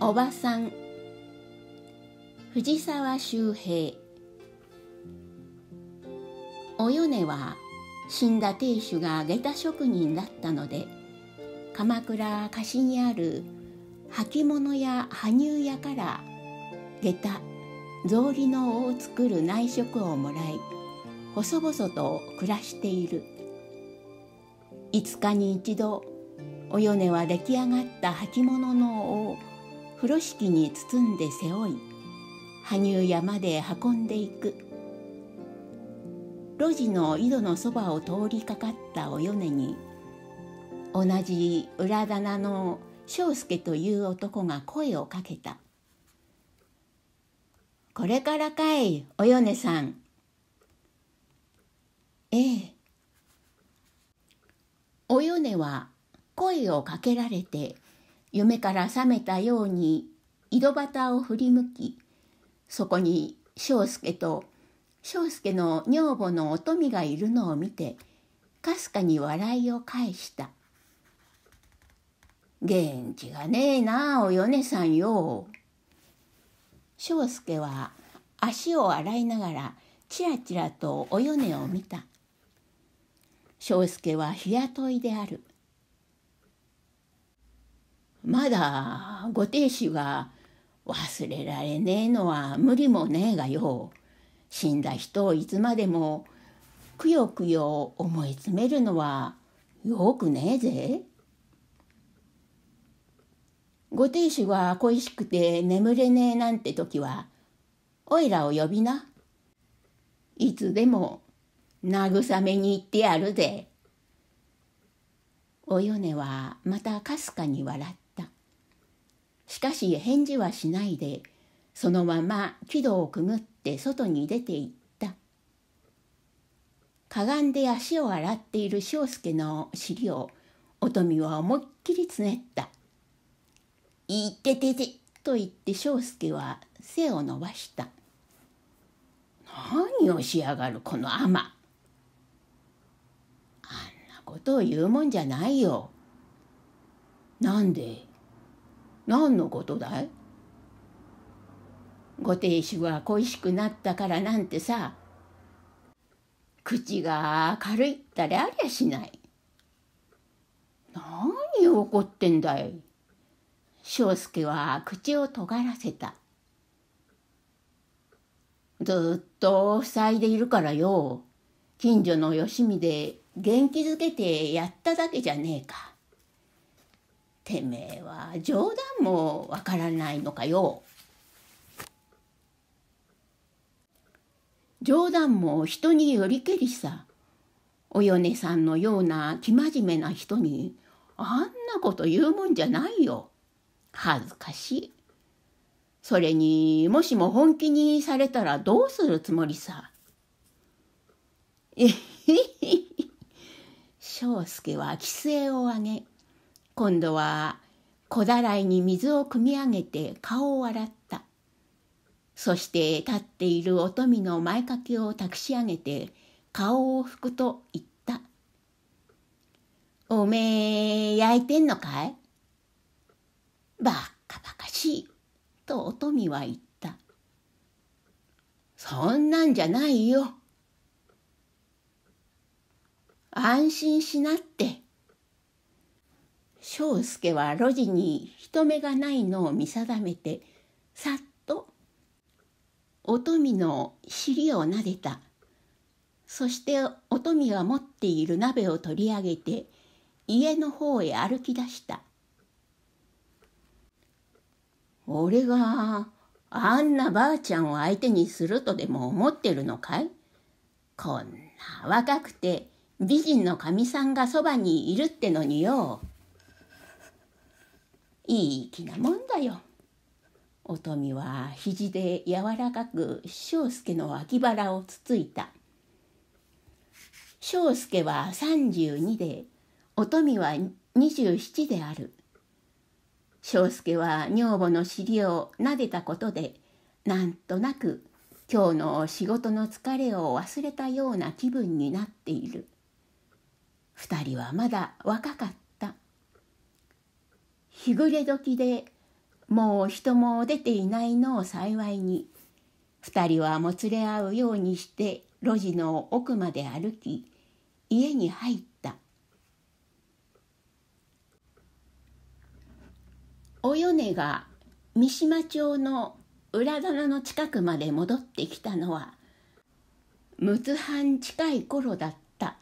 おばさん藤沢周平お米は死んだ亭主が下駄職人だったので鎌倉菓子にある履物や羽生屋から下駄草履のを作る内職をもらい細々と暮らしている5日に一度お米は出来上がった履物のを風呂敷に包んで背負い羽生山で運んでいく路地の井戸のそばを通りかかったお米に同じ裏棚の章助という男が声をかけた「これからかいお米さん」ええお米は声をかけられて夢から覚めたように井戸端を振り向きそこに章介と章介の女房のお富がいるのを見てかすかに笑いを返した「元気がねえなあお米さんよ」章介は足を洗いながらちらちらとお米を見た章介は日雇いであるまだご亭主が忘れられねえのは無理もねえがよ死んだ人をいつまでもくよくよ思い詰めるのはよくねえぜ。ご亭主が恋しくて眠れねえなんて時はおいらを呼びな。いつでも慰めに行ってやるぜ。およねはまたかすかに笑ってしかし返事はしないでそのまま木戸をくぐって外に出ていったかがんで足を洗っている庄助の尻を音美は思いっきりつねった「いっててて」と言って庄助は背を伸ばした「何をしやがるこの雨」あんなことを言うもんじゃないよ。なんで何のことだいご亭主が恋しくなったからなんてさ口が軽いったりありゃしない何怒ってんだい庄助は口を尖らせたずっと塞いでいるからよ近所のよしみで元気づけてやっただけじゃねえかてめえは冗談もわからないのかよ。冗談も人によりけりさ。お米さんのような生真面目な人にあんなこと言うもんじゃないよ。恥ずかしい。それにもしも本気にされたらどうするつもりさ。えへへへ。章 介は奇声を上げ今度は小だらいに水をくみ上げて顔を洗ったそして立っているお富の前掛けを託し上げて顔を拭くと言った「おめえ焼いてんのかい?」ばっかばかしいとお富は言った「そんなんじゃないよ」安心しなって宗助は路地に人目がないのを見定めてさっとお富の尻を撫でたそしてお富が持っている鍋を取り上げて家の方へ歩き出した俺があんなばあちゃんを相手にするとでも思ってるのかいこんな若くて美人のかみさんがそばにいるってのによ。いい気なもんだよ。おとみは肘で柔らかく章助の脇腹をつついた。章助は32で、おとみは27である。章助は女房の尻を撫でたことで、なんとなく今日の仕事の疲れを忘れたような気分になっている。二人はまだ若かった。日暮れ時でもう人も出ていないのを幸いに2人はもつれ合うようにして路地の奥まで歩き家に入ったお米が三島町の裏棚の近くまで戻ってきたのは六奥近い頃だった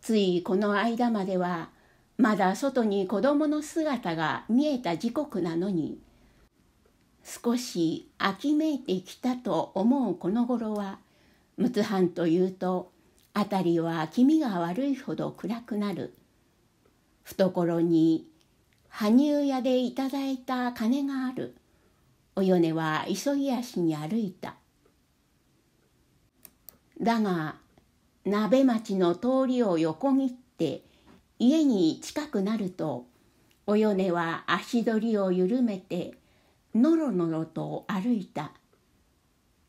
ついこの間まではまだ外に子供の姿が見えた時刻なのに少し秋めいてきたと思うこの頃は陸奥藩というと辺りは気味が悪いほど暗くなる懐に羽生屋でいただいた金があるお米は急ぎ足に歩いただが鍋町の通りを横切って家に近くなるとおねは足取りを緩めてのろのろと歩いた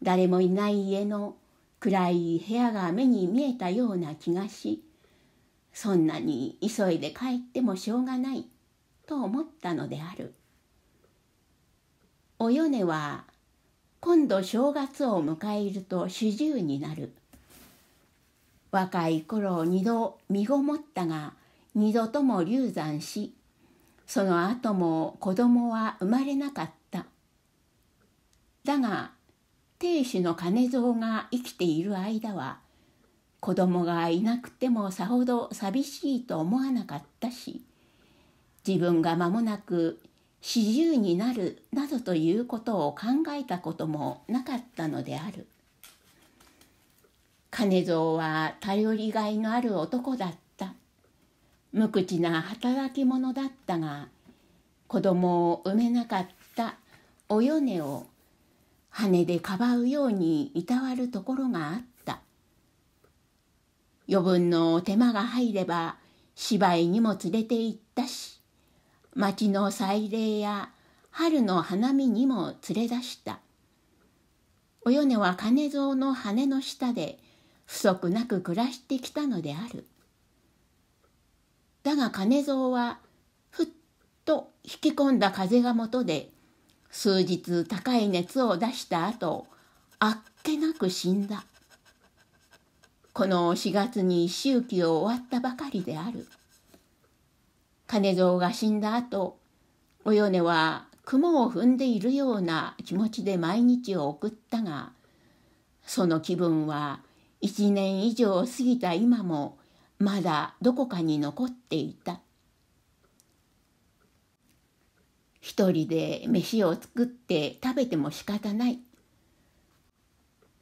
誰もいない家の暗い部屋が目に見えたような気がしそんなに急いで帰ってもしょうがないと思ったのであるおねは今度正月を迎えると主従になる若い頃二度身ごもったが二度とも流産しその後も子供は生まれなかっただが亭主の金蔵が生きている間は子供がいなくてもさほど寂しいと思わなかったし自分が間もなく四十になるなどということを考えたこともなかったのである金蔵は頼りがいのある男だった無口な働き者だったが子供を産めなかったおよねを羽でかばうようにいたわるところがあった余分の手間が入れば芝居にも連れて行ったし町の祭礼や春の花見にも連れ出したおよねは金蔵の羽の下で不足なく暮らしてきたのであるだが金蔵はふっと引き込んだ風がもとで数日高い熱を出した後あっけなく死んだこの4月に一周期を終わったばかりである金蔵が死んだ後お米は雲を踏んでいるような気持ちで毎日を送ったがその気分は1年以上過ぎた今もまだどこかに残っていた一人で飯を作って食べても仕方ない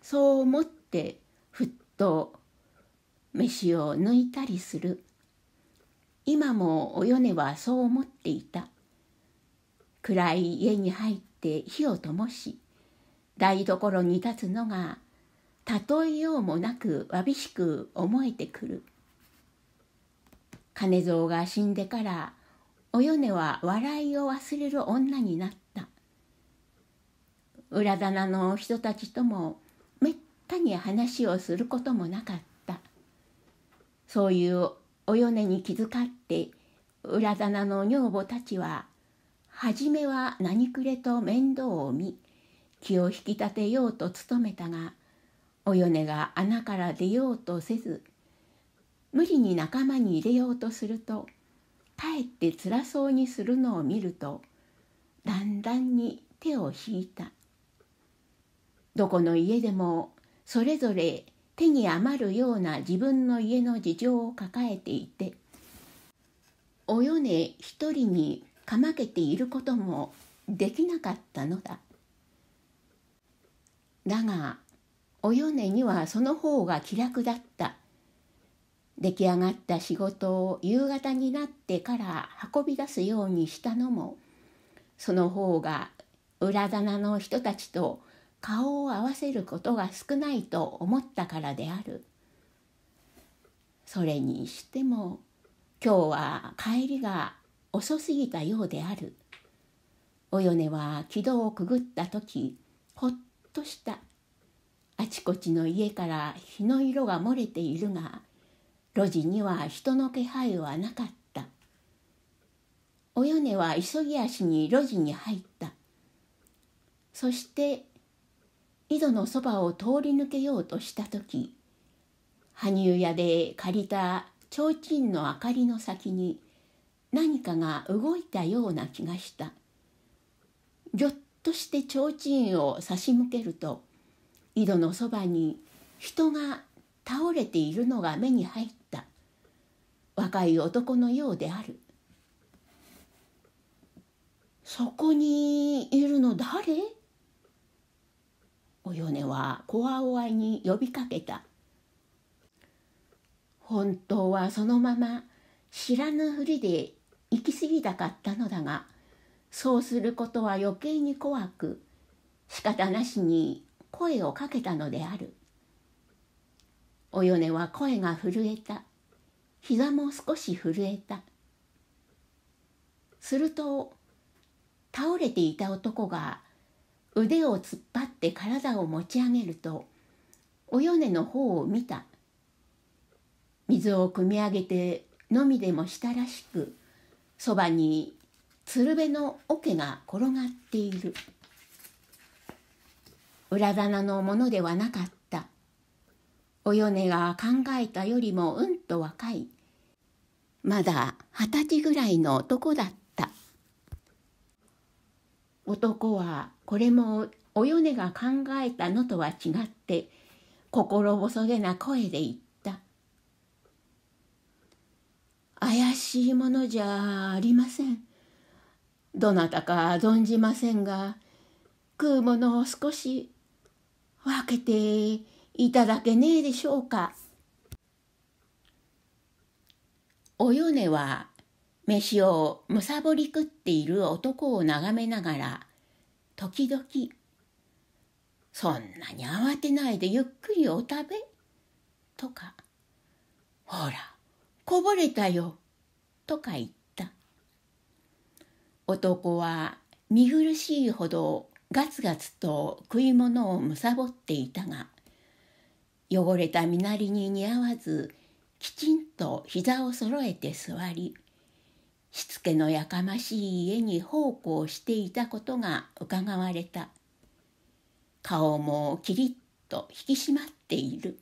そう思ってふっと飯を抜いたりする今もおよねはそう思っていた暗い家に入って火を灯し台所に立つのが例えようもなくわびしく思えてくる金蔵が死んでからお米は笑いを忘れる女になった裏棚の人たちともめったに話をすることもなかったそういうお米に気遣って裏棚の女房たちは初めは何くれと面倒を見気を引き立てようと努めたがお米が穴から出ようとせず無理に仲間に入れようとするとかえって辛そうにするのを見るとだんだんに手を引いたどこの家でもそれぞれ手に余るような自分の家の事情を抱えていておよね一人にかまけていることもできなかったのだだがおよねにはその方が気楽だった出来上がった仕事を夕方になってから運び出すようにしたのもその方が裏棚の人たちと顔を合わせることが少ないと思ったからであるそれにしても今日は帰りが遅すぎたようであるおよねは軌道をくぐった時ほっとしたあちこちの家から日の色が漏れているが路地には人の気配はなかったおよねは急ぎ足に路地に入ったそして井戸のそばを通り抜けようとした時羽生屋で借りた提灯の明かりの先に何かが動いたような気がしたぎょっとして提灯を差し向けると井戸のそばに人が倒れているのが目に入った若い男のようであるそこにいるの誰お米は小青わに呼びかけた本当はそのまま知らぬふりで行き過ぎたかったのだがそうすることは余計に怖く仕方なしに声をかけたのであるおよねは声が震えた。膝も少し震えた。すると、倒れていた男が腕を突っ張って体を持ち上げると、およねの方を見た。水を汲み上げてのみでもしたらしく、そばに鶴瓶の桶が転がっている。裏棚のものではなかった。お米が考えたよりもうんと若いまだ二十歳ぐらいの男だった男はこれもお米が考えたのとは違って心細げな声で言った「怪しいものじゃありません」どなたか存じませんが食うものを少し分けていただけねえでしょうか。およねは飯をむさぼり食っている男を眺めながら時々「そんなに慌てないでゆっくりお食べ」とか「ほらこぼれたよ」とか言った男は見苦しいほどガツガツと食い物をむさぼっていたが汚れた身なりに似合わずきちんと膝を揃えて座りしつけのやかましい家に奉公していたことがうかがわれた顔もキリッと引き締まっている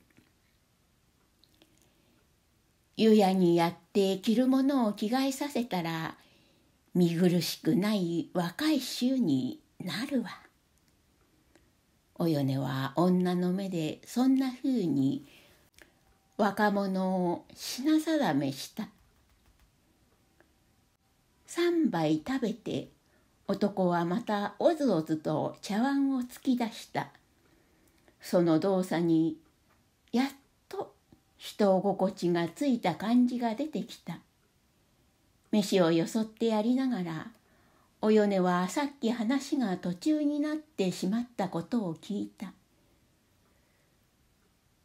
夕夜にやって着るものを着替えさせたら見苦しくない若い衆になるわ。およねは女の目でそんなふうに若者を品定めした3杯食べて男はまたおずおずと茶碗を突き出したその動作にやっと人心地がついた感じが出てきた飯をよそってやりながらお米はさっき話が途中になってしまったことを聞いた。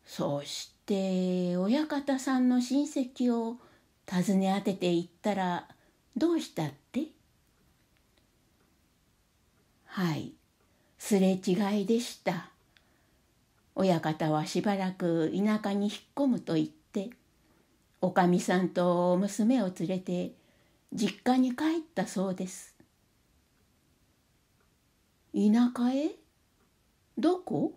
そして親方さんの親戚を訪ね当てていったらどうしたってはいすれ違いでした親方はしばらく田舎に引っ込むと言っておかみさんと娘を連れて実家に帰ったそうです田舎へどこ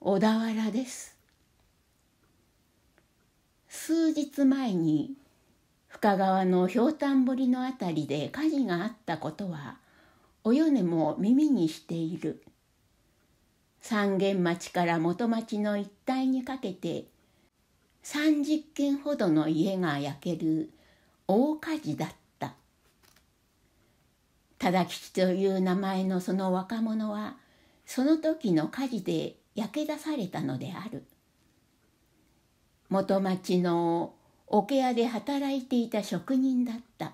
小田原です数日前に深川のひょうたん堀の辺りで火事があったことはお米も耳にしている三軒町から元町の一帯にかけて30軒ほどの家が焼ける大火事だった忠吉という名前のその若者はその時の火事で焼け出されたのである元町の桶屋で働いていた職人だった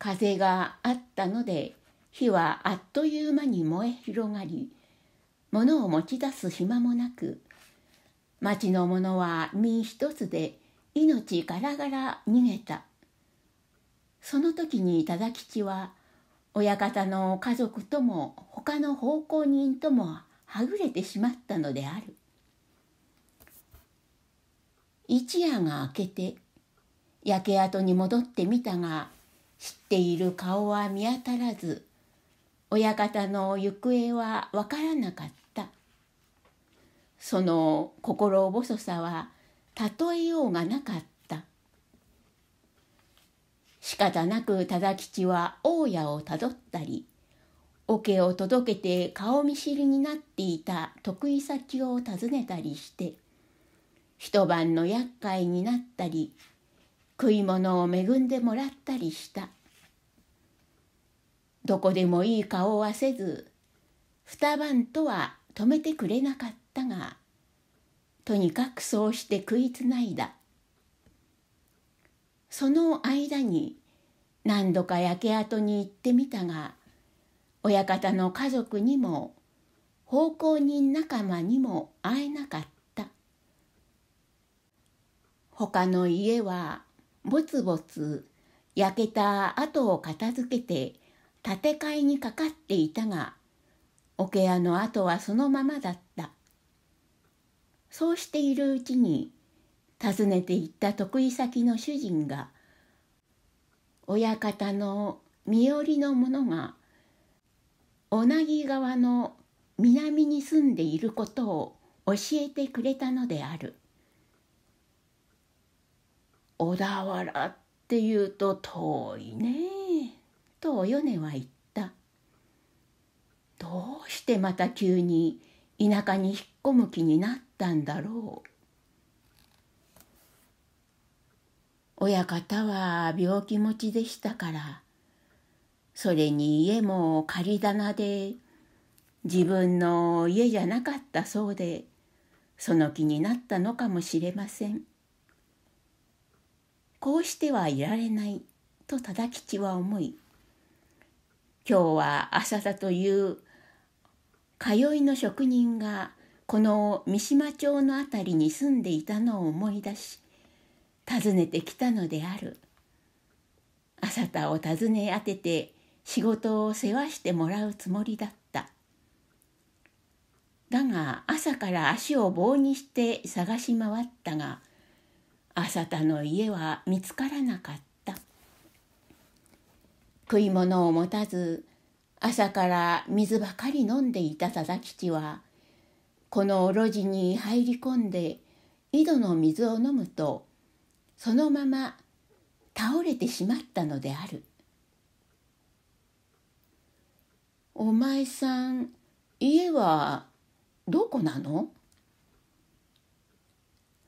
風があったので火はあっという間に燃え広がり物を持ち出す暇もなく町の者は身一つで命からがら逃げたその時に忠吉は親方の家族とも他の奉公人ともはぐれてしまったのである一夜が明けて焼け跡に戻ってみたが知っている顔は見当たらず親方の行方は分からなかったその心細さは例えようがなかった仕方なく忠吉は大家をたどったり桶を届けて顔見知りになっていた得意先を訪ねたりして一晩の厄介になったり食い物を恵んでもらったりしたどこでもいい顔はせず二晩とは止めてくれなかったがとにかくそうして食いつないだその間に何度か焼け跡に行ってみたが親方の家族にも奉公人仲間にも会えなかった他の家はぼつぼつ焼けた跡を片付けて建て替えにかかっていたが桶屋の跡はそのままだったそうしているうちに訪ねて行った得意先の主人が親方の身寄りの者が小木川の南に住んでいることを教えてくれたのである小田原っていうと遠いねとお米は言ったどうしてまた急に田舎に引っ込む気になったんだろう親方は病気持ちでしたからそれに家も仮棚で自分の家じゃなかったそうでその気になったのかもしれませんこうしてはいられないと忠吉は思い今日は浅田という通いの職人がこの三島町の辺りに住んでいたのを思い出し訪ねてきたのである朝田を訪ね当てて仕事を世話してもらうつもりだっただが朝から足を棒にして探し回ったが朝田の家は見つからなかった食い物を持たず朝から水ばかり飲んでいた定吉はこの路地に入り込んで井戸の水を飲むとそのまま倒れてしまったのであるお前さん家はどこなの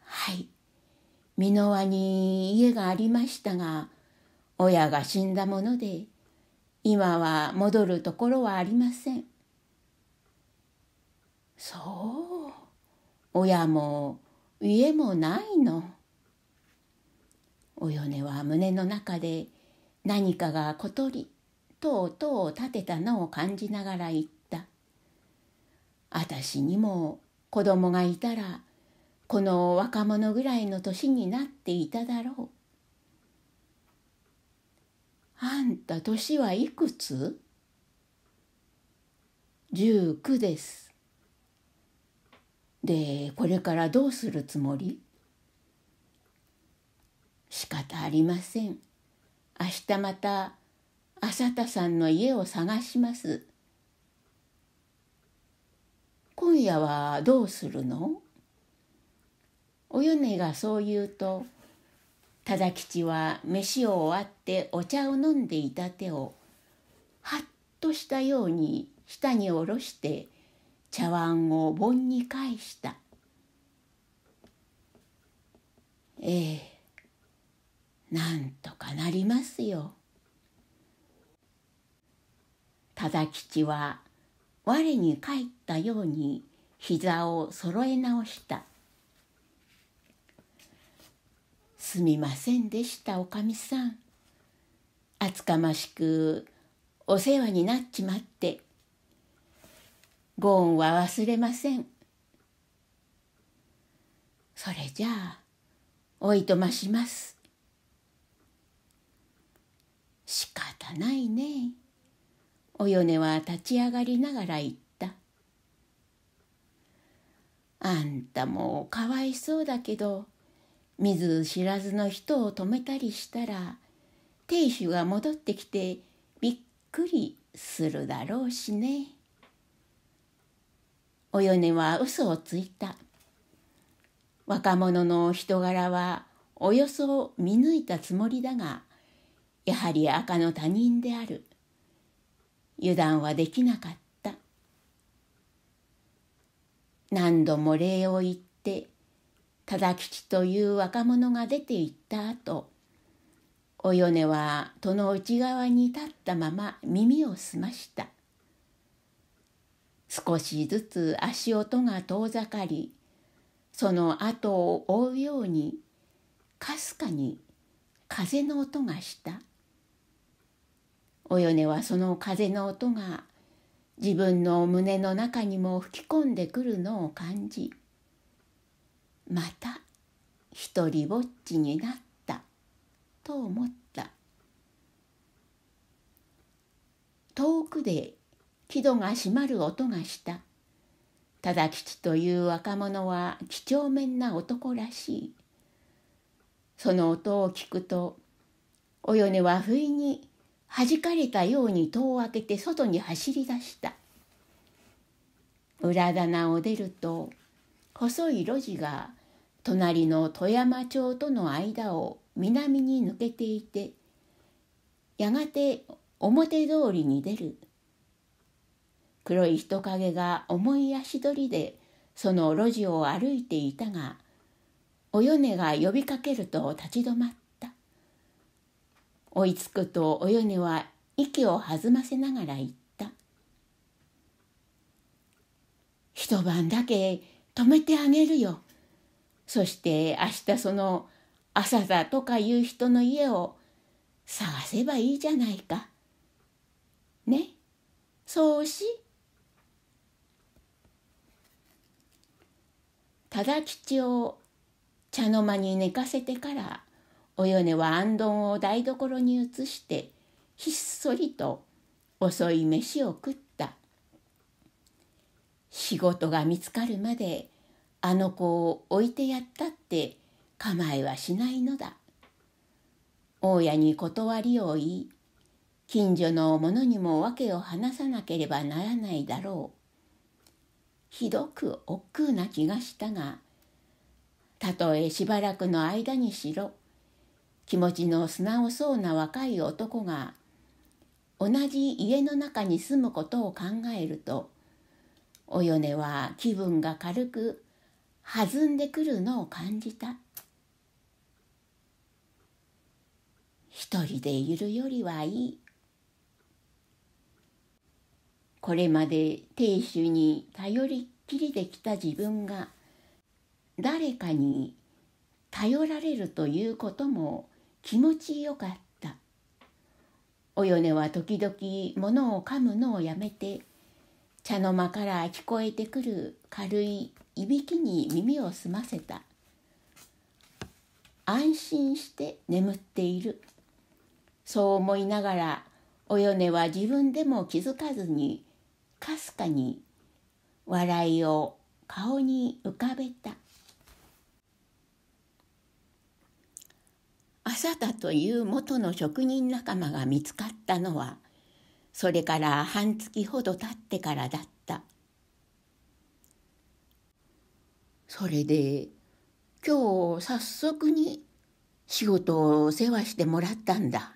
はい美濃輪に家がありましたが親が死んだもので今は戻るところはありませんそう親も家もないのお米は胸の中で何かが小鳥とうとう立てたのを感じながら言った「私にも子供がいたらこの若者ぐらいの年になっていただろう」「あんた年はいくつ?」19です。でこれからどうするつもり仕方ありません。明日また浅田さんの家を探します。今夜はどうするのお米がそう言うと忠吉は飯を終わってお茶を飲んでいた手をはっとしたように下に下ろして茶碗を盆に返した。ええなんとかなりますよ。忠吉は我に帰ったように膝を揃え直した。すみませんでしたおかみさん。厚かましくお世話になっちまって。ご恩は忘れません。それじゃあおいとまします。仕方ないね。お米は立ち上がりながら言った。あんたもかわいそうだけど、見ず知らずの人を止めたりしたら、亭主が戻ってきてびっくりするだろうしね。お米は嘘をついた。若者の人柄はおよそ見抜いたつもりだが、やはり赤の他人である油断はできなかった何度も礼を言って忠吉という若者が出て行った後お米は戸の内側に立ったまま耳を澄ました少しずつ足音が遠ざかりその後を追うようにかすかに風の音がしたおよねはその風の音が自分の胸の中にも吹き込んでくるのを感じまた一りぼっちになったと思った遠くで木戸が閉まる音がした忠吉という若者は几帳面な男らしいその音を聞くとおよねは不意に弾かれたように戸を開けて外に走り出した裏棚を出ると細い路地が隣の富山町との間を南に抜けていてやがて表通りに出る黒い人影が重い足取りでその路地を歩いていたがお米が呼びかけると立ち止まった追いつくとおよねは息を弾ませながら言った「一晩だけ止めてあげるよ」そして明日その朝だとかいう人の家を探せばいいじゃないか。ねそうし。忠吉を茶の間に寝かせてからお米はあんどんを台所に移してひっそりと遅い飯を食った仕事が見つかるまであの子を置いてやったって構えはしないのだ大家に断りを言い近所の者にも訳を話さなければならないだろうひどく億劫な気がしたがたとえしばらくの間にしろ気持ちの素直そうな若い男が同じ家の中に住むことを考えるとおよねは気分が軽く弾んでくるのを感じた一人でいるよりはいいこれまで亭主に頼りっきりできた自分が誰かに頼られるということも気持ちよかったおよねは時々物を噛むのをやめて茶の間から聞こえてくる軽いいびきに耳を澄ませた安心して眠っているそう思いながらおよねは自分でも気づかずにかすかに笑いを顔に浮かべた朝田という元の職人仲間が見つかったのはそれから半月ほど経ってからだったそれで今日早速に仕事を世話してもらったんだ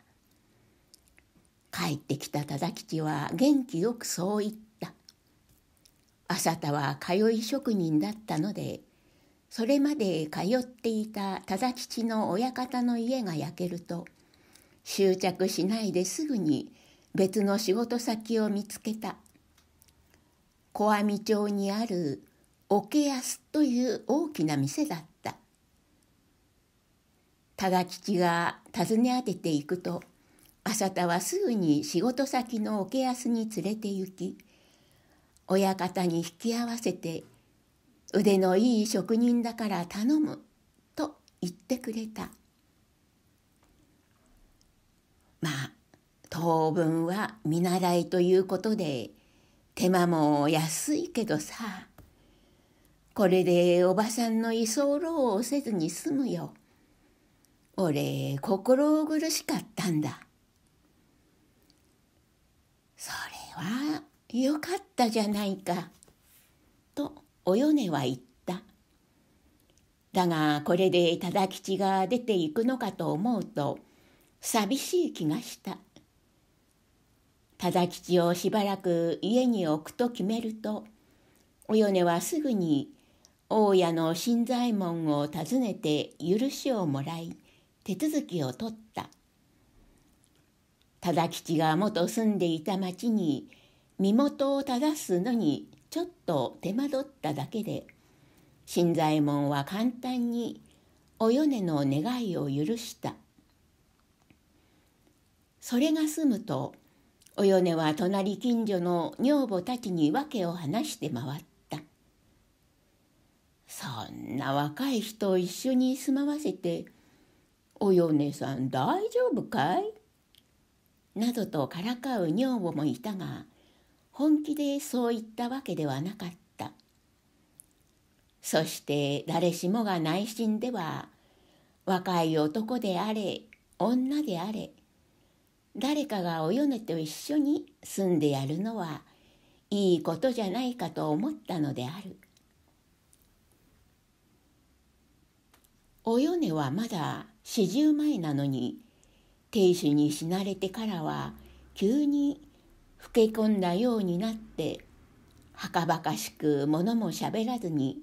帰ってきた忠吉は元気よくそう言った朝田は通い職人だったのでそれまで通っていた忠吉の親方の家が焼けると執着しないですぐに別の仕事先を見つけた小網町にある桶安という大きな店だった忠吉が訪ね当てていくと浅田はすぐに仕事先の桶安に連れて行き親方に引き合わせて腕のいい職人だから頼むと言ってくれたまあ当分は見習いということで手間も安いけどさこれでおばさんの居候をせずに済むよ俺心苦しかったんだそれはよかったじゃないかお米は言った。だがこれで忠吉が出ていくのかと思うと寂しい気がした。忠吉をしばらく家に置くと決めるとお米はすぐに大家の新左衛門を訪ねて許しをもらい手続きを取った忠吉が元住んでいた町に身元を正すのにちょっと手間取っただけで新左衛門は簡単にお米の願いを許したそれが済むとお米は隣近所の女房たちに訳を話して回ったそんな若い人を一緒に住まわせてお米さん大丈夫かいなどとからかう女房もいたが本気でそう言ったわけではなかったそして誰しもが内心では若い男であれ女であれ誰かがお米と一緒に住んでやるのはいいことじゃないかと思ったのであるお米はまだ四十前なのに亭主に死なれてからは急に老け込んだようになってはかばかしく物もしゃべらずに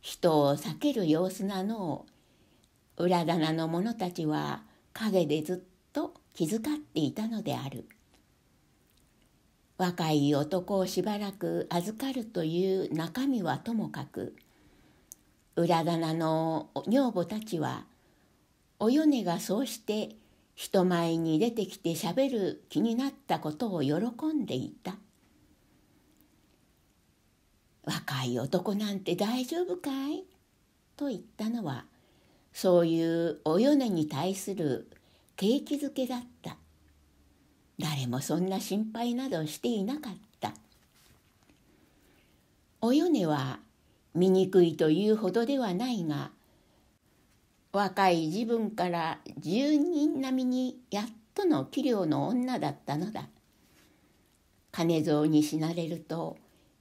人を避ける様子なのを裏棚の者たちは陰でずっと気遣っていたのである若い男をしばらく預かるという中身はともかく裏棚の女房たちはお米がそうして人前に出てきてしゃべる気になったことを喜んでいた若い男なんて大丈夫かいと言ったのはそういうお米に対する景気づけだった誰もそんな心配などしていなかったお米は醜いというほどではないが若い自分から十人並みにやっとの器量の女だったのだ金蔵に死なれると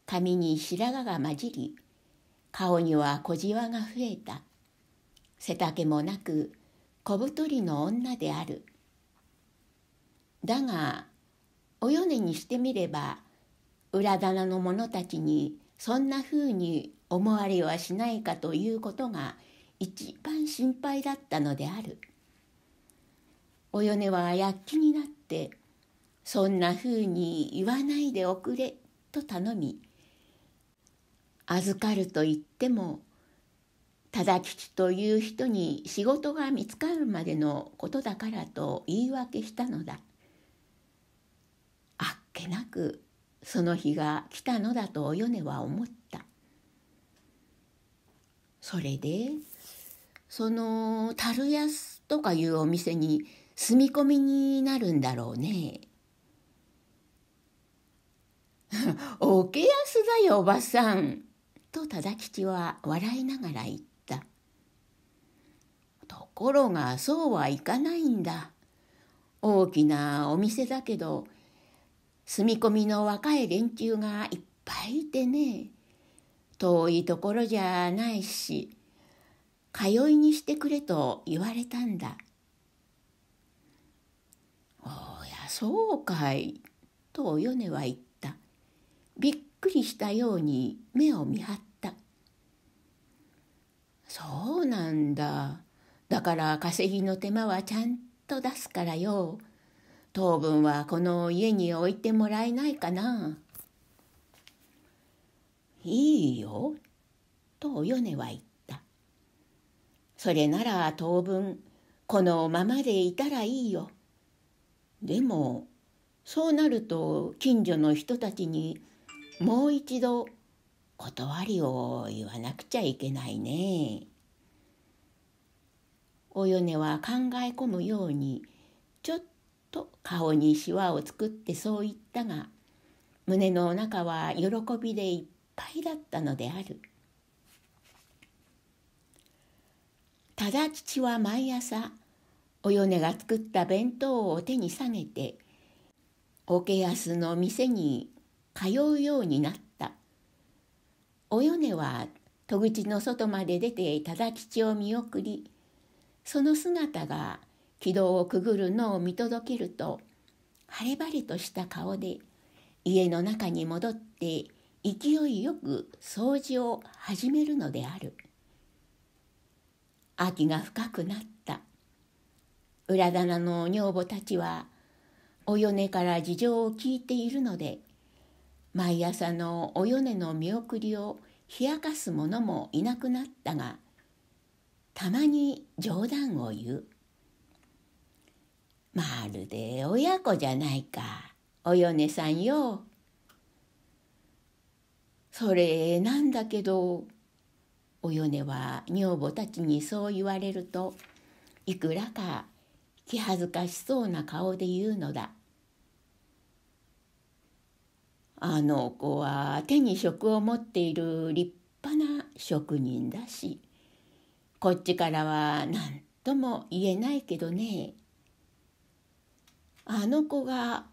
髪に白髪が混じり顔には小じわが増えた背丈もなく小太りの女であるだがお米にしてみれば裏棚の者たちにそんなふうに思われはしないかということが一番心配だったのであるお米はやっきになって「そんなふうに言わないでおくれ」と頼み預かると言っても忠吉という人に仕事が見つかるまでのことだからと言い訳したのだあっけなくその日が来たのだとお米は思ったそれでその樽安とかいうお店に住み込みになるんだろうね。おけやすだよおばさん」と忠吉は笑いながら言ったところがそうはいかないんだ大きなお店だけど住み込みの若い連中がいっぱいいてね遠いところじゃないし通いにしてくれと言われたんだ。おやそうかいとおねは言った。びっくりしたように目を見張った。そうなんだ。だから稼ぎの手間はちゃんと出すからよ。当分はこの家に置いてもらえないかな。いいよ。とおねは言った。それなら当分このままでいたらいいよ。でもそうなると近所の人たちにもう一度断りを言わなくちゃいけないね。およねは考え込むようにちょっと顔にしわを作ってそう言ったが胸の中は喜びでいっぱいだったのである。ただ父は毎朝お米が作った弁当を手に下げて桶安の店に通うようになったお米は戸口の外まで出て忠吉を見送りその姿が軌道をくぐるのを見届けると晴れ晴れとした顔で家の中に戻って勢いよく掃除を始めるのである。秋が深くなった裏棚の女房たちはお米から事情を聞いているので毎朝のお米の見送りを冷やかす者もいなくなったがたまに冗談を言うまるで親子じゃないかお米さんよそれなんだけどおよねは女房たちにそう言われるといくらか気恥ずかしそうな顔で言うのだ。あの子は手に職を持っている立派な職人だしこっちからは何とも言えないけどねあの子が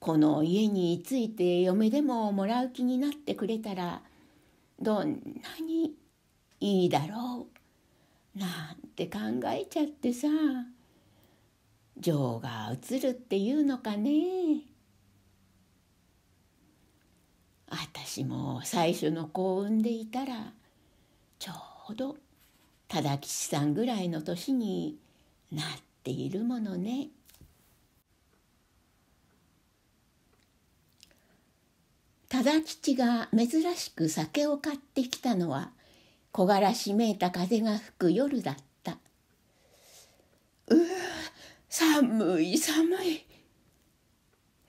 この家に着いて嫁でももらう気になってくれたらどんなにいいだろうなんて考えちゃってさ情が移るっていうのかね私も最初の幸運でいたらちょうど忠吉さんぐらいの年になっているものね。忠吉が珍しく酒を買ってきたのは木枯らしめいた風が吹く夜だったうー寒い寒い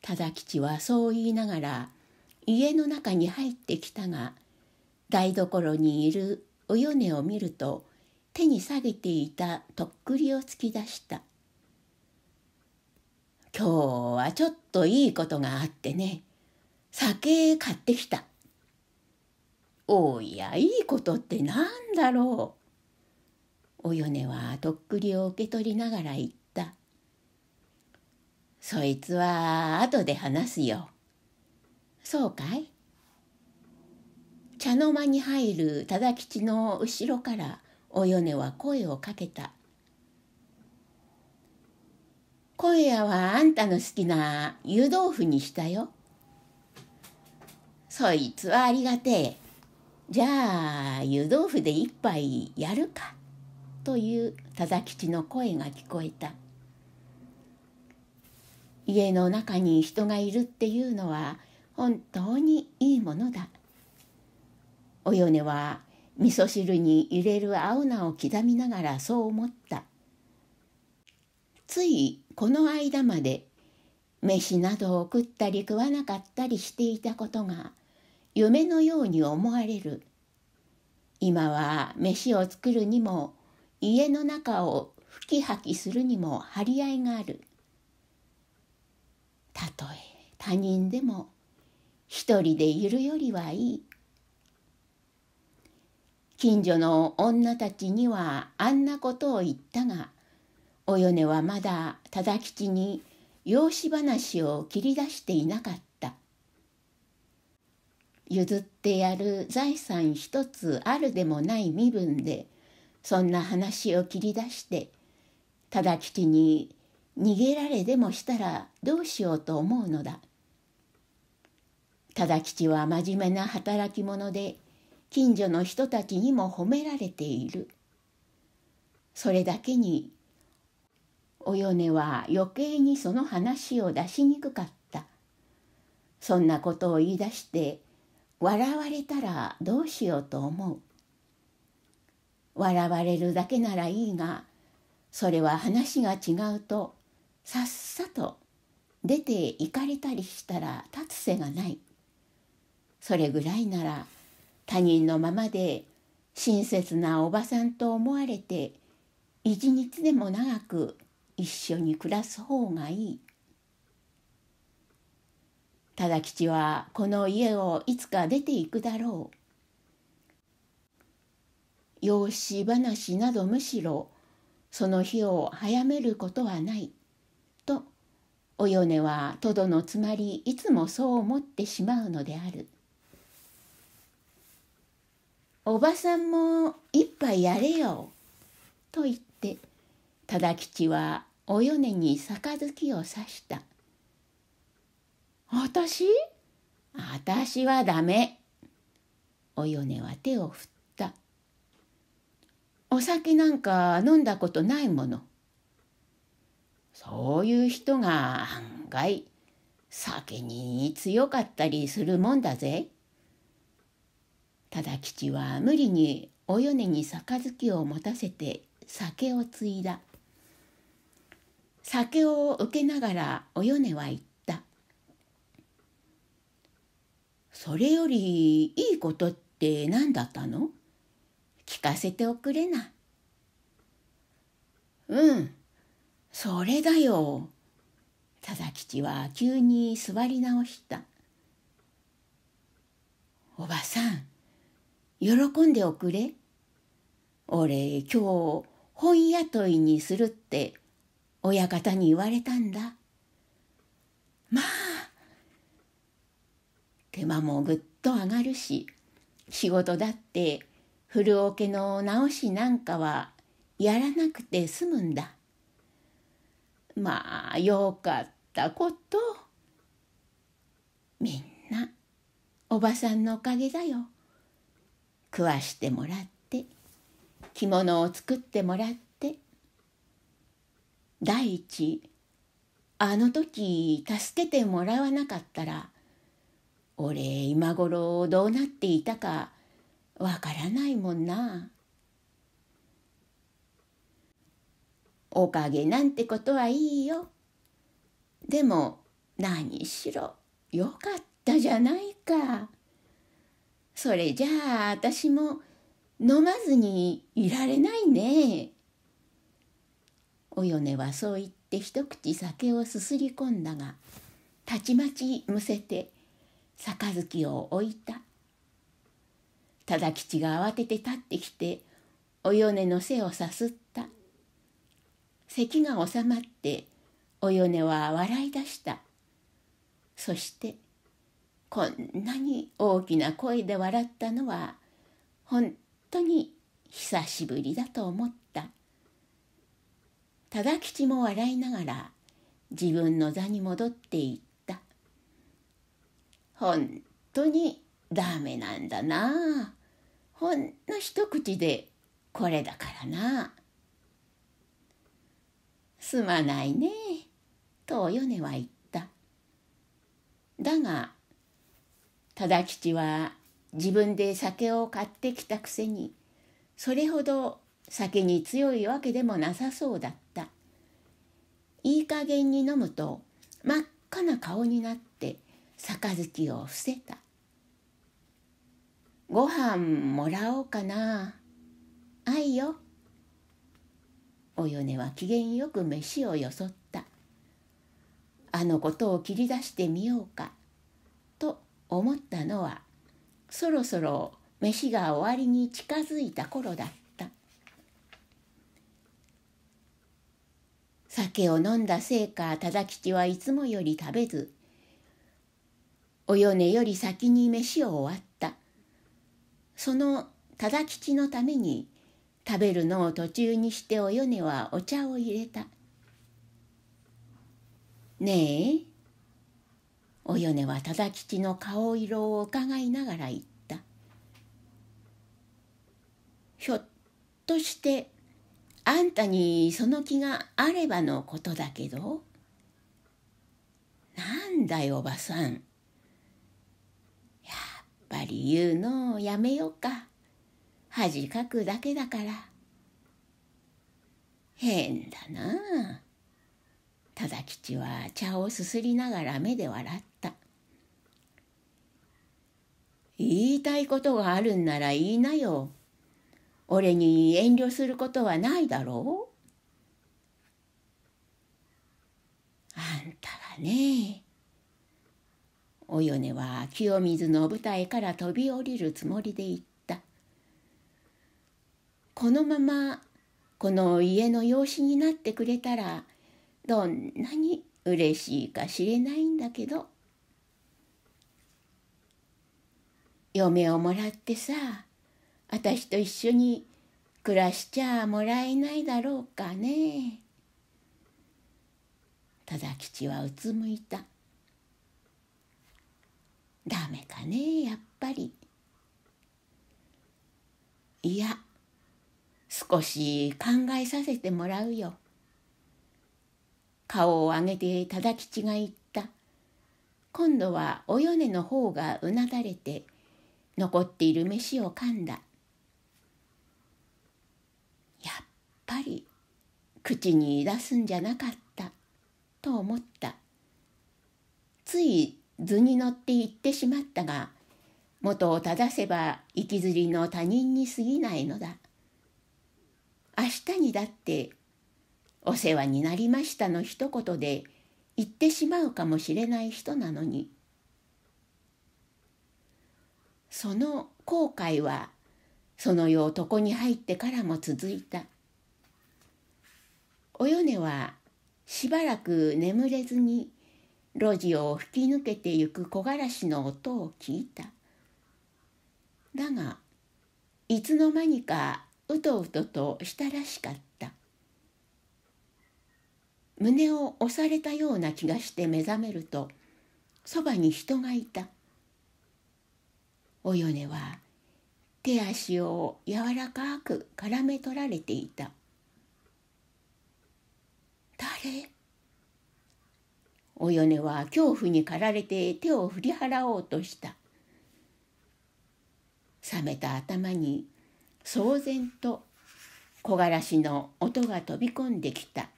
忠吉はそう言いながら家の中に入ってきたが台所にいるお米を見ると手に下げていたとっくりを突き出した「今日はちょっといいことがあってね酒買ってきた」おやいいことってなんだろうおよねはとっくりを受け取りながら言った「そいつは後で話すよ」「そうかい?」茶の間に入る忠吉の後ろからおよねは声をかけた「今夜はあんたの好きな湯豆腐にしたよ」「そいつはありがてえ」じゃあ湯豆腐で一杯やるか」という忠吉の声が聞こえた家の中に人がいるっていうのは本当にいいものだおよねは味噌汁に入れる青菜を刻みながらそう思ったついこの間まで飯などを食ったり食わなかったりしていたことが夢のように思われる今は飯を作るにも家の中を吹き吐きするにも張り合いがあるたとえ他人でも一人でいるよりはいい近所の女たちにはあんなことを言ったがおよねはまだ忠吉に養子話を切り出していなかった譲ってやる財産一つあるでもない身分でそんな話を切り出して忠吉に逃げられでもしたらどうしようと思うのだ忠吉は真面目な働き者で近所の人たちにも褒められているそれだけにお米は余計にその話を出しにくかったそんなことを言い出して笑われたらどうしようと思う笑われるだけならいいがそれは話が違うとさっさと出て行かれたりしたら立つ瀬がないそれぐらいなら他人のままで親切なおばさんと思われて一日でも長く一緒に暮らす方がいい忠吉はこの家をいつか出ていくだろう養子話などむしろその日を早めることはないとお米はとどのつまりいつもそう思ってしまうのであるおばさんも一杯やれよと言って忠吉はお米に杯を刺した私私はダメ。およねは手を振った。お酒なんか飲んだことないもの。そういう人が案外酒に強かったりするもんだぜ。ただ吉は無理におよねに杯を持たせて酒を継いだ。酒を受けながらおよねは言った。それよりいいことって何だったの聞かせておくれな。うん、それだよ。忠吉は急に座り直した。おばさん、喜んでおくれ。俺、今日、本雇いにするって、親方に言われたんだ。まあ、手間もぐっと上がるし仕事だって古おけの直しなんかはやらなくて済むんだまあよかったことみんなおばさんのおかげだよ食わしてもらって着物を作ってもらって第一あの時助けてもらわなかったら俺今頃どうなっていたかわからないもんな。おかげなんてことはいいよ。でも何しろよかったじゃないか。それじゃあ私も飲まずにいられないね。およねはそう言って一口酒をすすり込んだがたちまちむせて杯を置いた忠吉が慌てて立ってきてお米の背をさすった咳が収まってお米は笑い出したそしてこんなに大きな声で笑ったのは本当に久しぶりだと思った忠吉も笑いながら自分の座に戻っていった本当にダメなんだなほんの一口でこれだからなすまないねと米は言っただが忠吉は自分で酒を買ってきたくせにそれほど酒に強いわけでもなさそうだったいい加減に飲むと真っ赤な顔になった。杯を伏せたご飯もらおうかなあいよおよねは機嫌よく飯をよそったあのことを切り出してみようかと思ったのはそろそろ飯が終わりに近づいた頃だった酒を飲んだせいか忠吉はいつもより食べずお米より先に飯を終わったその忠吉のために食べるのを途中にしてお米はお茶を入れた「ねえ」お米は忠吉の顔色をうかがいながら言った「ひょっとしてあんたにその気があればのことだけど」なんだよおばさんぱり言うのをやめようか恥かくだけだから変だな忠吉は茶をすすりながら目で笑った言いたいことがあるんなら言いなよ俺に遠慮することはないだろうあんたはねお米は清水の舞台から飛び降りるつもりで言ったこのままこの家の養子になってくれたらどんなに嬉しいか知れないんだけど嫁をもらってさ私と一緒に暮らしちゃもらえないだろうかね。忠吉はうつむいた。ダメかねやっぱりいや少し考えさせてもらうよ顔を上げて忠吉が言った今度はお米の方がうなだれて残っている飯を噛んだやっぱり口に出すんじゃなかったと思ったつい図に乗って行ってしまったが元を正せば行きずりの他人に過ぎないのだ明日にだって「お世話になりました」の一言で行ってしまうかもしれない人なのにその後悔はその世床に入ってからも続いたおよねはしばらく眠れずに路地を吹き抜けてゆく木枯らしの音を聞いただがいつの間にかうとうととしたらしかった胸を押されたような気がして目覚めるとそばに人がいたおよねは手足を柔らかく絡め取られていた「誰およねは恐怖に駆られて手を振り払おうとした冷めた頭に騒然と木枯らしの音が飛び込んできた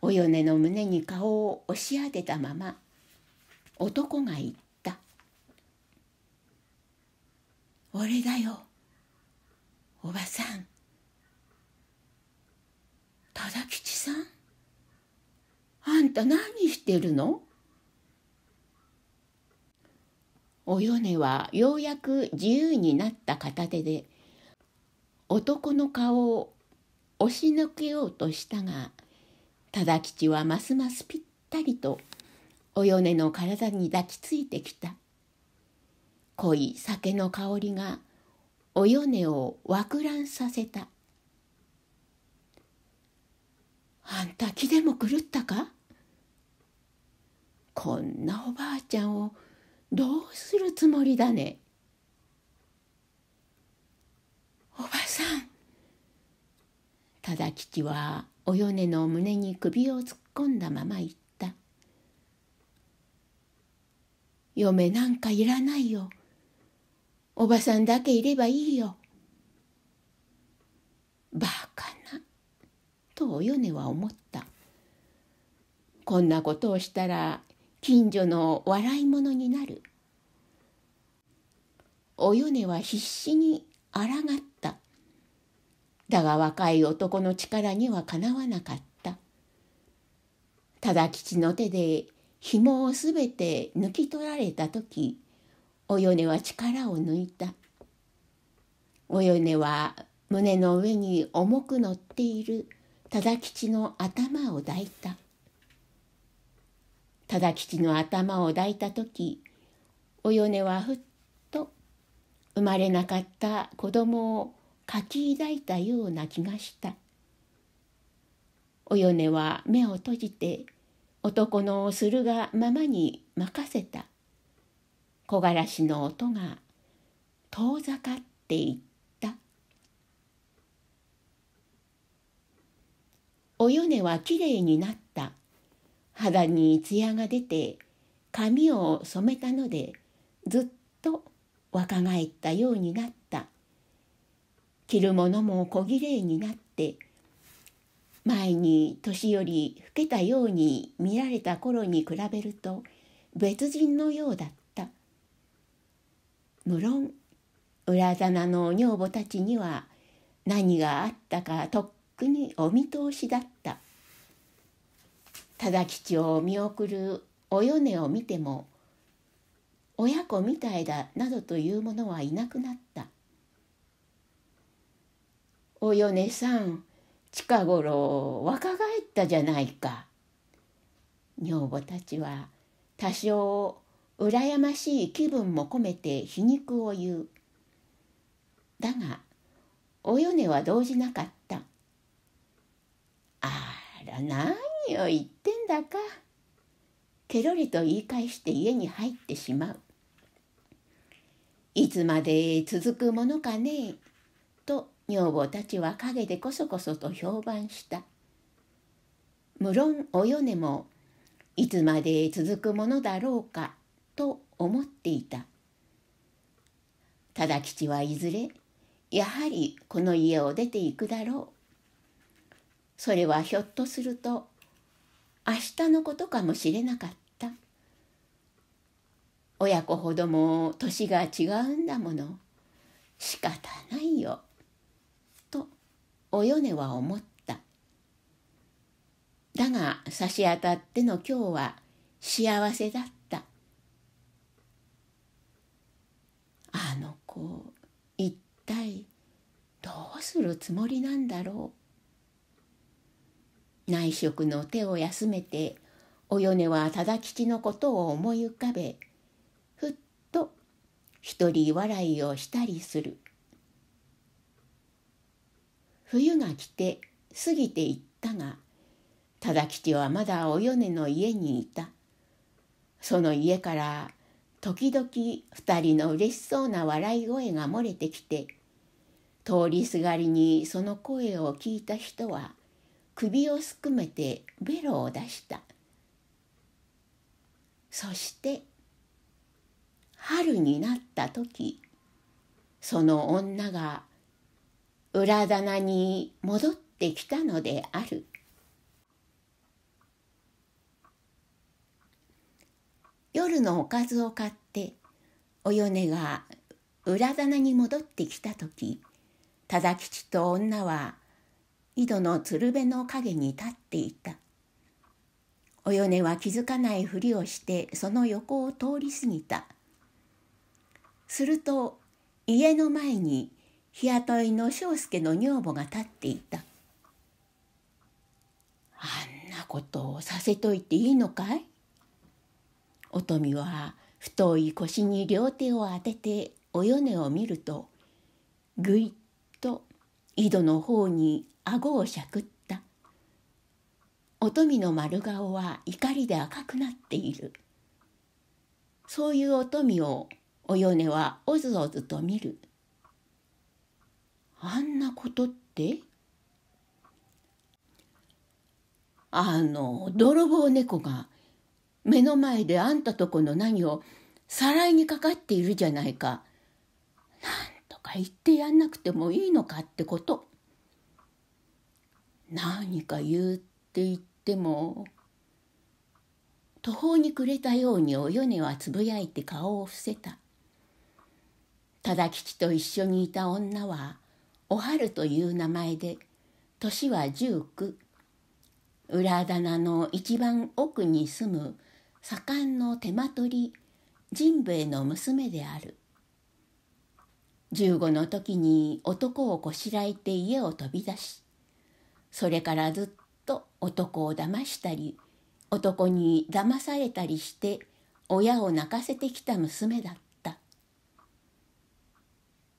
およねの胸に顔を押し当てたまま男が言った「俺だよおばさん忠吉さん?」。あんた何してるのお米はようやく自由になった片手で男の顔を押し抜けようとしたが忠吉はますますぴったりとお米の体に抱きついてきた濃い酒の香りがお米を惑乱させた「あんた気でも狂ったかこんなおばあちゃんをどうするつもりだねおばさん忠吉はお米の胸に首を突っ込んだまま言った「嫁なんかいらないよおばさんだけいればいいよ」バカなとお米は思ったこんなことをしたら近所の笑い者になるお米は必死に抗っただが若い男の力にはかなわなかった忠吉の手で紐をすべて抜き取られた時お米は力を抜いたお米は胸の上に重く乗っている忠吉の頭を抱いた。忠吉の頭を抱いた時お米はふっと生まれなかった子供をかき抱いたような気がしたお米は目を閉じて男のするがままに任せた木枯らしの音が遠ざかっていったお米はきれいになった肌に艶が出て髪を染めたのでずっと若返ったようになった着るものも小綺麗になって前に年より老けたように見られた頃に比べると別人のようだった無論裏棚の女房たちには何があったかとっくにお見通しだった忠吉を見送るお米を見ても親子みたいだなどというものはいなくなったお米さん近頃若返ったじゃないか女房たちは多少羨ましい気分も込めて皮肉を言うだがお米は動じなかったあらなを言ってんだか。ケロリと言い返して家に入ってしまう。いつまで続くものかねえ。と女房たちは陰でこそこそと評判した。無論お米もいつまで続くものだろうかと思っていた。忠吉はいずれやはりこの家を出ていくだろう。それはひょっとすると明日のことかもしれなかった親子ほども年が違うんだもの仕方ないよとおよねは思っただが差し当たっての今日は幸せだったあの子一体どうするつもりなんだろう内職の手を休めてお米は忠吉のことを思い浮かべふっと一人笑いをしたりする冬が来て過ぎていったが忠吉はまだお米の家にいたその家から時々二人の嬉しそうな笑い声が漏れてきて通りすがりにその声を聞いた人は首をすくめてベロを出したそして春になった時その女が裏棚に戻ってきたのである夜のおかずを買ってお米が裏棚に戻ってきた時忠吉と女は井戸の鶴瓶の陰に立っていたお米は気づかないふりをしてその横を通り過ぎたすると家の前に日雇いの庄助の女房が立っていたあんなことをさせといていいのかいおとみは太い腰に両手を当ててお米を見るとぐいっと井戸の方に顎をしゃくったおみの丸顔は怒りで赤くなっているそういうおみをお米はおずおずと見るあんなことってあの泥棒猫が目の前であんたとこの何をさらいにかかっているじゃないか。なんとか言ってやんなくてもいいのかってこと。何か言うって言っても途方に暮れたようにお米はつぶやいて顔を伏せた忠吉と一緒にいた女はおはるという名前で年は十九裏棚の一番奥に住む左官の手間取り神兵衛の娘である十五の時に男をこしらえて家を飛び出しそれからずっと男を騙したり男に騙されたりして親を泣かせてきた娘だった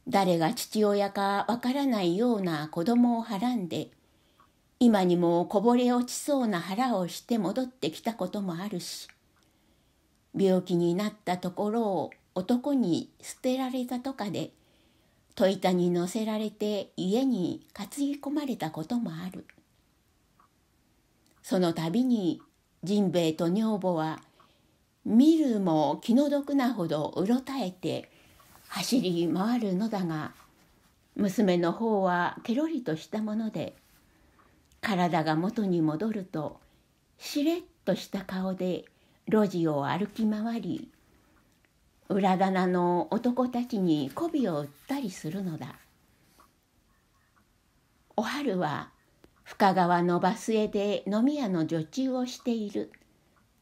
誰が父親かわからないような子供をはらんで今にもこぼれ落ちそうな腹をして戻ってきたこともあるし病気になったところを男に捨てられたとかで戸板に乗せられて家に担ぎ込まれたこともあるその度にジンベエと女房は見るも気の毒なほどうろたえて走り回るのだが娘の方はケロリとしたもので体が元に戻るとしれっとした顔で路地を歩き回り裏棚の男たちに媚びを売ったりするのだお春は深川のバスへで飲み屋の女中をしている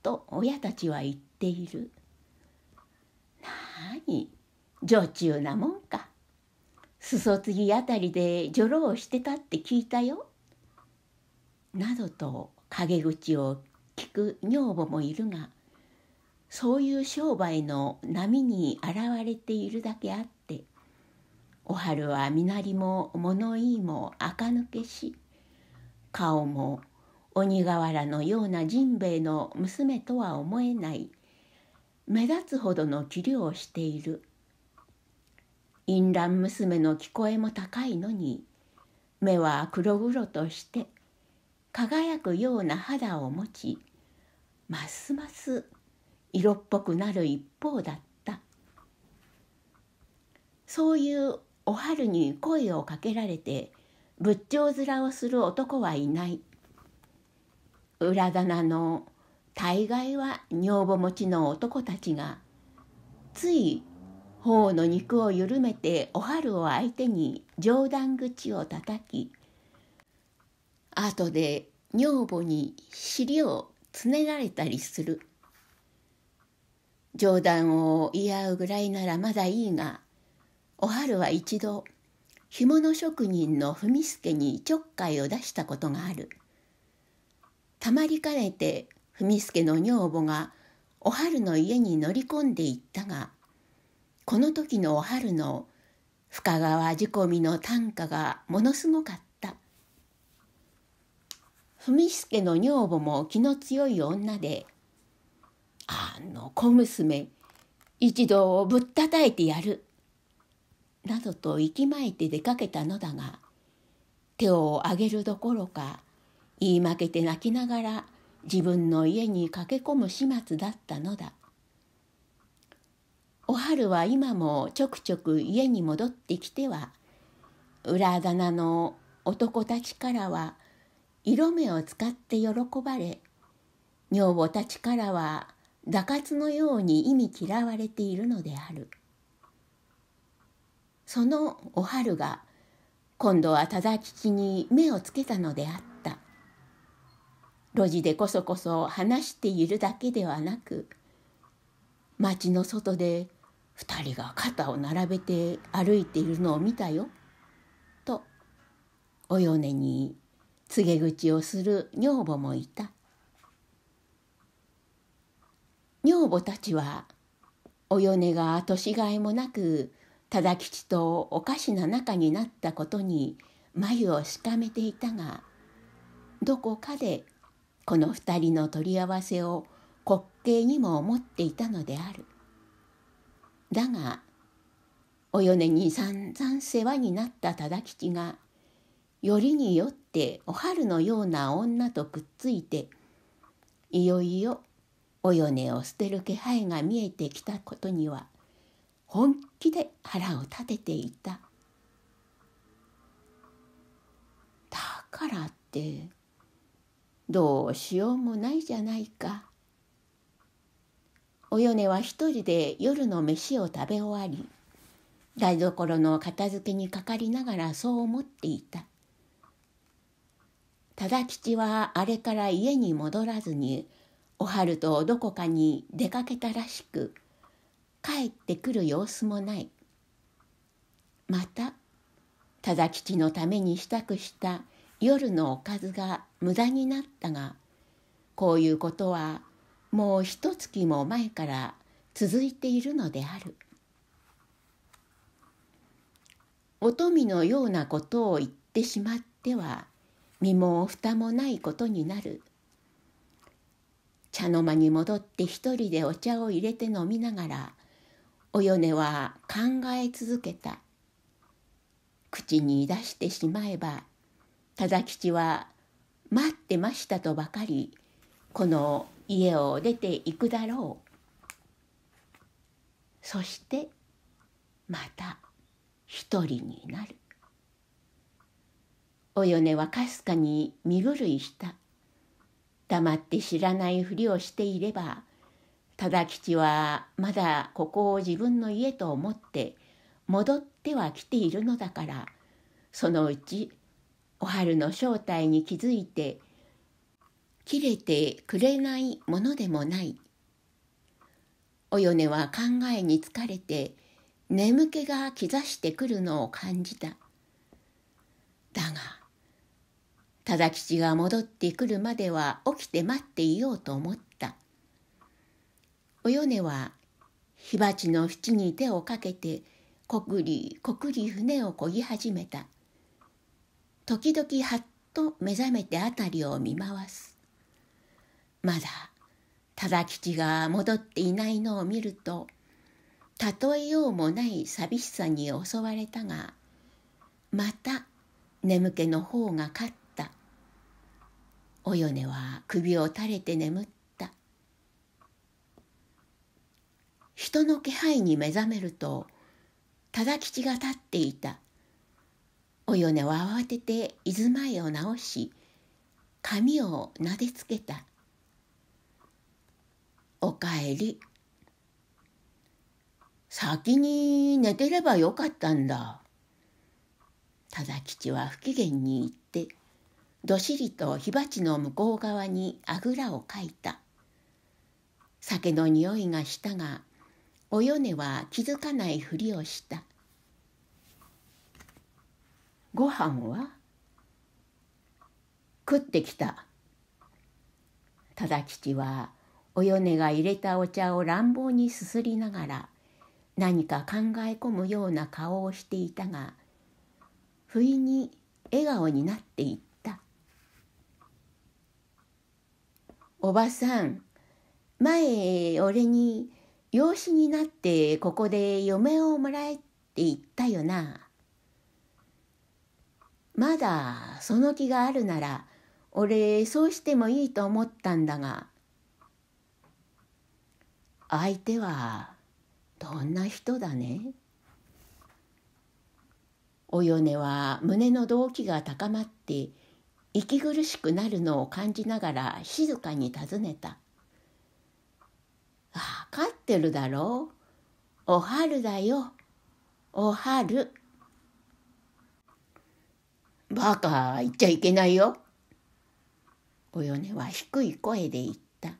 と親たちは言っているなあに女中なもんか裾継ぎあたりで女郎をしてたって聞いたよなどと陰口を聞く女房もいるがそういう商売の波に現れているだけあってお春は身なりも物言いも垢抜けし顔も鬼瓦のような甚兵衛の娘とは思えない目立つほどの器量をしている淫乱娘の聞こえも高いのに目は黒々として輝くような肌を持ちますます色っぽくなる一方だったそういうお春に声をかけられて仏頂面をする男はいない裏棚の大概は女房持ちの男たちがつい頬の肉を緩めてお春を相手に冗談口を叩き後で女房に尻をつねられたりする冗談を言い合うぐらいならまだいいがおはるは一度干物職人の文助にちょっかいを出したことがあるたまりかねて文助の女房がおはるの家に乗り込んでいったがこの時のおはるの深川仕込みの短歌がものすごかった文助の女房も気の強い女であの小娘一度ぶったたいてやる」などと息巻いて出かけたのだが手を上げるどころか言い負けて泣きながら自分の家に駆け込む始末だったのだお春は今もちょくちょく家に戻ってきては裏棚の男たちからは色目を使って喜ばれ女房たちからは打滑のように忌み嫌われているのであるそのお春が今度は忠吉に目をつけたのであった路地でこそこそ話しているだけではなく町の外で2人が肩を並べて歩いているのを見たよ」とお米に告げ口をする女房もいた女たちはお米が年がいもなく忠吉とおかしな仲になったことに眉をしかめていたがどこかでこの2人の取り合わせを滑稽にも思っていたのである。だがお米に散々世話になった忠吉がよりによってお春のような女とくっついていよいよおよねを捨てる気配が見えてきたことには本気で腹を立てていただからってどうしようもないじゃないかおよねは一人で夜の飯を食べ終わり台所の片付けにかかりながらそう思っていた忠吉はあれから家に戻らずにお春とどこかに出かけたらしく帰ってくる様子もないまた忠吉のために支度した夜のおかずが無駄になったがこういうことはもう一月も前から続いているのであるお富のようなことを言ってしまっては身も蓋もないことになる茶の間に戻って一人でお茶を入れて飲みながらお米は考え続けた口に出してしまえば忠吉は「待ってました」とばかりこの家を出ていくだろうそしてまた一人になるお米はかすかに身狂いした「黙って知らないふりをしていれば忠吉はまだここを自分の家と思って戻っては来ているのだからそのうちお春の正体に気づいて切れてくれないものでもないお米は考えに疲れて眠気が兆してくるのを感じただが忠吉が戻ってくるまでは起きて待っていようと思ったお米は火鉢の縁に手をかけてこくりこくり船をこぎ始めた時々はっと目覚めて辺りを見回すまだ忠吉が戻っていないのを見ると例えようもない寂しさに襲われたがまた眠気の方が勝ったおよねは首を垂れて眠った人の気配に目覚めると忠吉が立っていたおよねは慌てて居住まいを直し髪をなでつけた「おかえり」先に寝てればよかったんだ。忠吉は不機嫌に言ってどしりと火鉢の向こう側にあぐらをかいた酒の匂いがしたがお米は気づかないふりをしたご飯は食ってきた忠吉はお米が入れたお茶を乱暴にすすりながら何か考え込むような顔をしていたが不意に笑顔になっていたおばさん前俺に養子になってここで嫁をもらえって言ったよなまだその気があるなら俺そうしてもいいと思ったんだが相手はどんな人だねおよねは胸の動機が高まって息苦しくなるのを感じながら静かに尋ねた「分かってるだろうお春だよお春」「バカ言っちゃいけないよ」およねは低い声で言った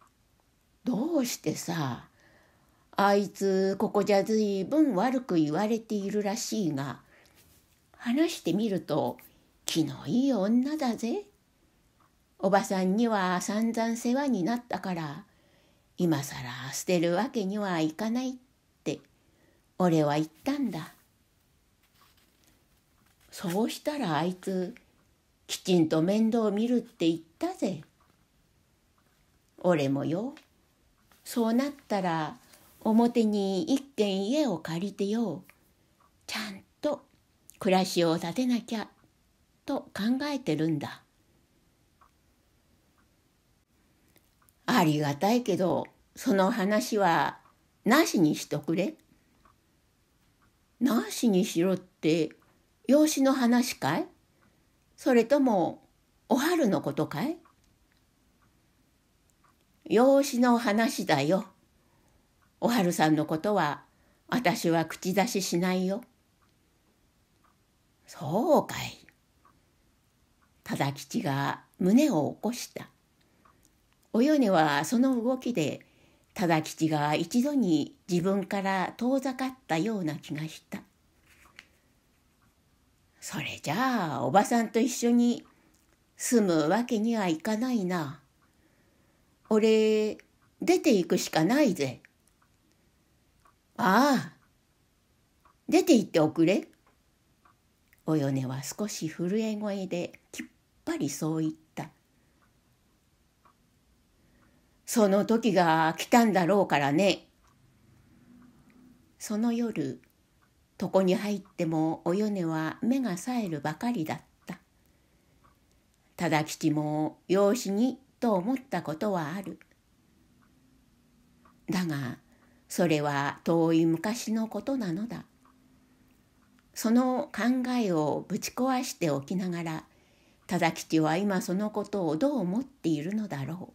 「どうしてさあいつここじゃずいぶん悪く言われているらしいが話してみると気のいい女だぜ。おばさんには散々世話になったから、今さら捨てるわけにはいかないって、俺は言ったんだ。そうしたらあいつ、きちんと面倒見るって言ったぜ。俺もよ、そうなったら、表に一軒家を借りてよ、ちゃんと暮らしを立てなきゃと考えてるんだありがたいけどその話はなしにしとくれなしにしろって養子の話かいそれともお春のことかい養子の話だよ。お春さんのことは私は口出ししないよ。そうかい。忠吉が胸を起こしたおよねはその動きで忠吉が一度に自分から遠ざかったような気がしたそれじゃあおばさんと一緒に住むわけにはいかないな俺出て行くしかないぜああ出て行っておくれおよねは少し震え声でぱりそう言った。その時が来たんだろうからね。その夜、床に入ってもお米は目が冴えるばかりだった。忠吉も養子にと思ったことはある。だが、それは遠い昔のことなのだ。その考えをぶち壊しておきながら忠吉は今そのことをどう思っているのだろ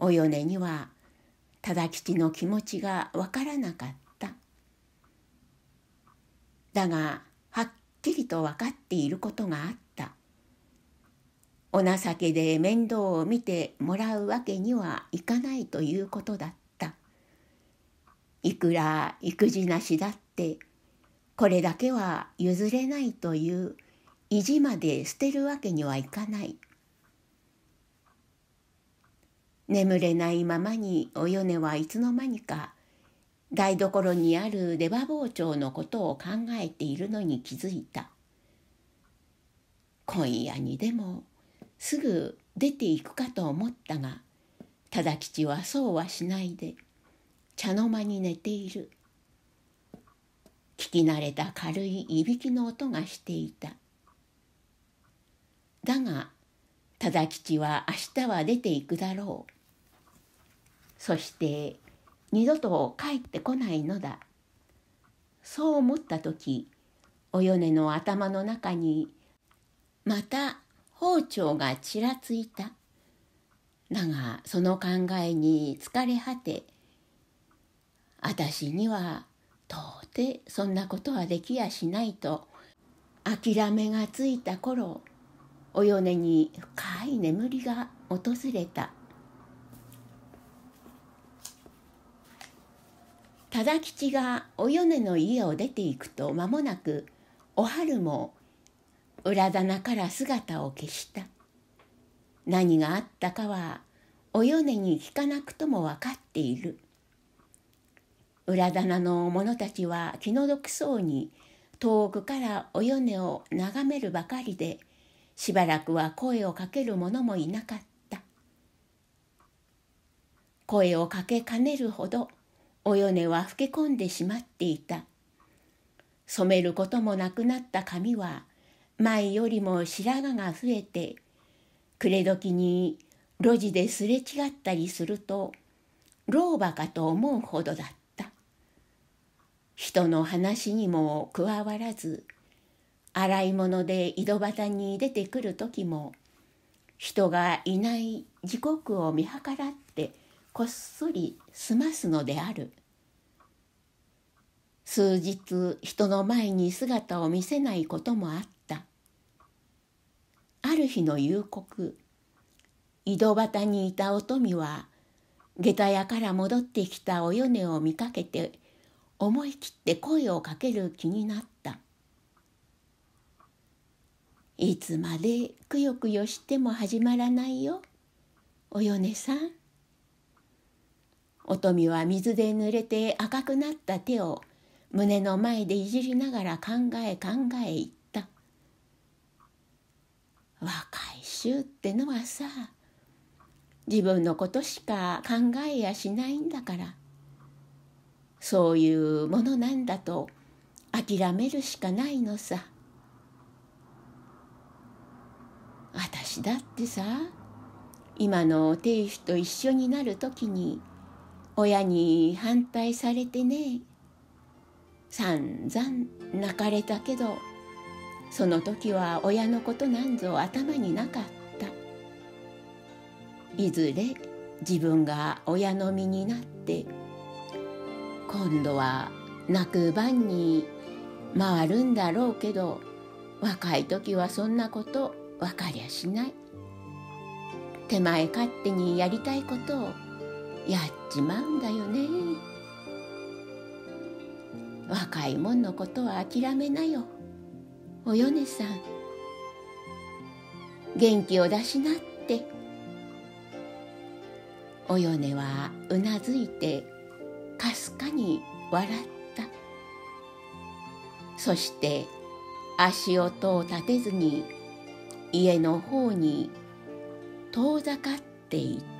うお米には忠吉の気持ちがわからなかっただがはっきりと分かっていることがあったお情けで面倒を見てもらうわけにはいかないということだったいくら育児なしだってこれだけは譲れないという意地まで捨てるわけにはいかない眠れないままにお米はいつの間にか台所にある出刃包丁のことを考えているのに気づいた今夜にでもすぐ出ていくかと思ったが忠吉はそうはしないで茶の間に寝ている聞き慣れた軽いいびきの音がしていただが忠吉は明日は出ていくだろうそして二度と帰ってこないのだそう思った時お米の頭の中にまた包丁がちらついただがその考えに疲れ果て私には到底そんなことはできやしないと諦めがついた頃およねに深い眠りが訪れた忠吉がおよねの家を出ていくと間もなくおはるも裏棚から姿を消した何があったかはおよねに聞かなくとも分かっている裏棚の者たちは気の毒そうに遠くからおよねを眺めるばかりでしばらくは声をかける者もいなかった声をかけかねるほどお米は老け込んでしまっていた染めることもなくなった髪は前よりも白髪が増えて暮れ時に路地ですれ違ったりすると老婆かと思うほどだった人の話にも加わらず洗い物で井戸端に出てくる時も人がいない時刻を見計らってこっそり済ますのである数日人の前に姿を見せないこともあったある日の夕刻井戸端にいたお富は下駄屋から戻ってきたお米を見かけて思い切って声をかける気になったいつまでくよくよしても始まらないよお米さんおとみは水で濡れて赤くなった手を胸の前でいじりながら考え考え言った若い衆ってのはさ自分のことしか考えやしないんだからそういうものなんだと諦めるしかないのさ私だってさ今の亭主と一緒になる時に親に反対されてね散々泣かれたけどその時は親のことなんぞ頭になかったいずれ自分が親の身になって今度は泣く番に回るんだろうけど若い時はそんなこと分かりゃしない手前勝手にやりたいことをやっちまうんだよね若いもんのことは諦めなよおよねさん元気を出しなっておよねはうなずいてかすかに笑ったそして足音を立てずに家の方に遠ざかっていた